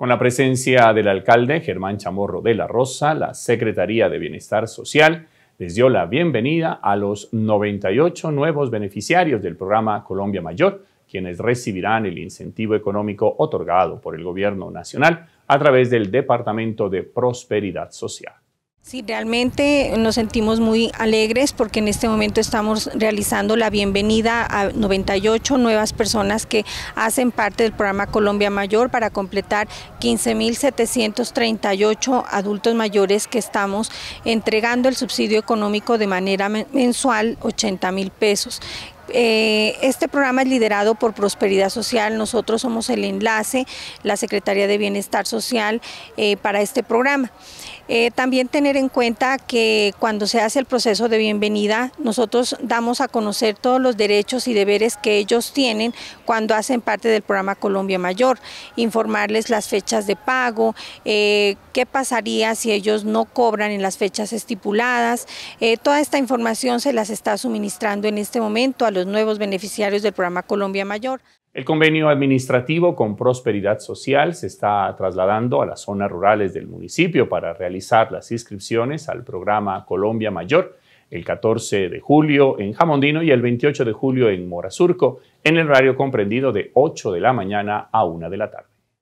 con la presencia del alcalde Germán Chamorro de la Rosa, la Secretaría de Bienestar Social les dio la bienvenida a los 98 nuevos beneficiarios del programa Colombia Mayor, quienes recibirán el incentivo económico otorgado por el Gobierno Nacional a través del Departamento de Prosperidad Social. Sí, realmente nos sentimos muy alegres porque en este momento estamos realizando la bienvenida a 98 nuevas personas que hacen parte del programa Colombia Mayor para completar 15.738 adultos mayores que estamos entregando el subsidio económico de manera mensual, 80 mil pesos eh, este programa es liderado por Prosperidad Social, nosotros somos el enlace, la Secretaría de Bienestar Social eh, para este programa. Eh, también tener en cuenta que cuando se hace el proceso de bienvenida, nosotros damos a conocer todos los derechos y deberes que ellos tienen cuando hacen parte del programa Colombia Mayor, informarles las fechas de pago, qué pasaría si ellos no cobran en las fechas estipuladas. toda esta información se las está suministrando en este momento a los los nuevos beneficiarios del programa Colombia Mayor. El convenio administrativo con Prosperidad Social se está trasladando a las zonas rurales del municipio para realizar las inscripciones al programa Colombia Mayor el 14 de julio en Jamondino y el 28 de julio en Morazurco, en el horario comprendido de 8 de la mañana a 1 de la tarde.